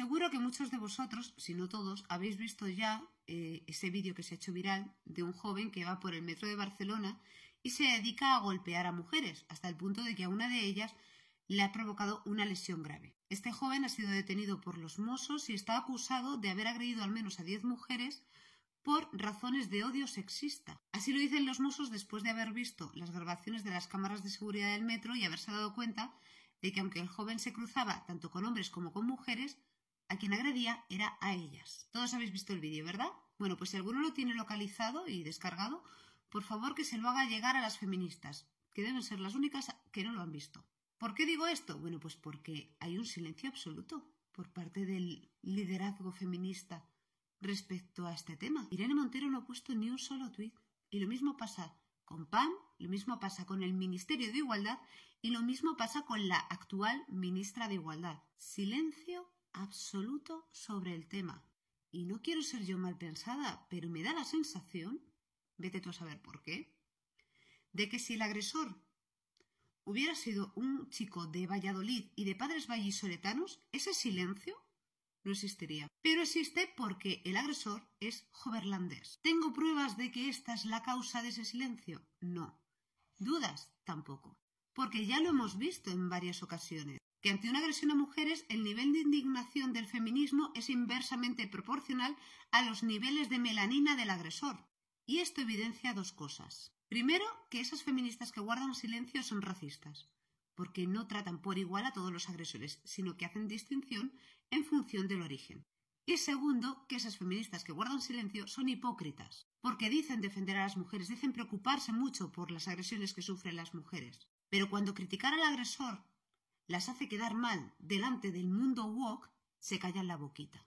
Seguro que muchos de vosotros, si no todos, habéis visto ya eh, ese vídeo que se ha hecho viral de un joven que va por el metro de Barcelona y se dedica a golpear a mujeres, hasta el punto de que a una de ellas le ha provocado una lesión grave. Este joven ha sido detenido por los mozos y está acusado de haber agredido al menos a 10 mujeres por razones de odio sexista. Así lo dicen los mozos después de haber visto las grabaciones de las cámaras de seguridad del metro y haberse dado cuenta de que aunque el joven se cruzaba tanto con hombres como con mujeres, a quien agredía era a ellas. Todos habéis visto el vídeo, ¿verdad? Bueno, pues si alguno lo tiene localizado y descargado, por favor que se lo haga llegar a las feministas, que deben ser las únicas que no lo han visto. ¿Por qué digo esto? Bueno, pues porque hay un silencio absoluto por parte del liderazgo feminista respecto a este tema. Irene Montero no ha puesto ni un solo tuit. Y lo mismo pasa con PAN, lo mismo pasa con el Ministerio de Igualdad y lo mismo pasa con la actual ministra de Igualdad. Silencio absoluto sobre el tema. Y no quiero ser yo mal pensada, pero me da la sensación, vete tú a saber por qué, de que si el agresor hubiera sido un chico de Valladolid y de padres vallisoletanos, ese silencio no existiría. Pero existe porque el agresor es joverlandés. ¿Tengo pruebas de que esta es la causa de ese silencio? No. ¿Dudas? Tampoco. Porque ya lo hemos visto en varias ocasiones ante una agresión a mujeres el nivel de indignación del feminismo es inversamente proporcional a los niveles de melanina del agresor. Y esto evidencia dos cosas. Primero, que esas feministas que guardan silencio son racistas, porque no tratan por igual a todos los agresores, sino que hacen distinción en función del origen. Y segundo, que esas feministas que guardan silencio son hipócritas, porque dicen defender a las mujeres, dicen preocuparse mucho por las agresiones que sufren las mujeres. Pero cuando criticar al agresor las hace quedar mal delante del mundo woke, se callan la boquita.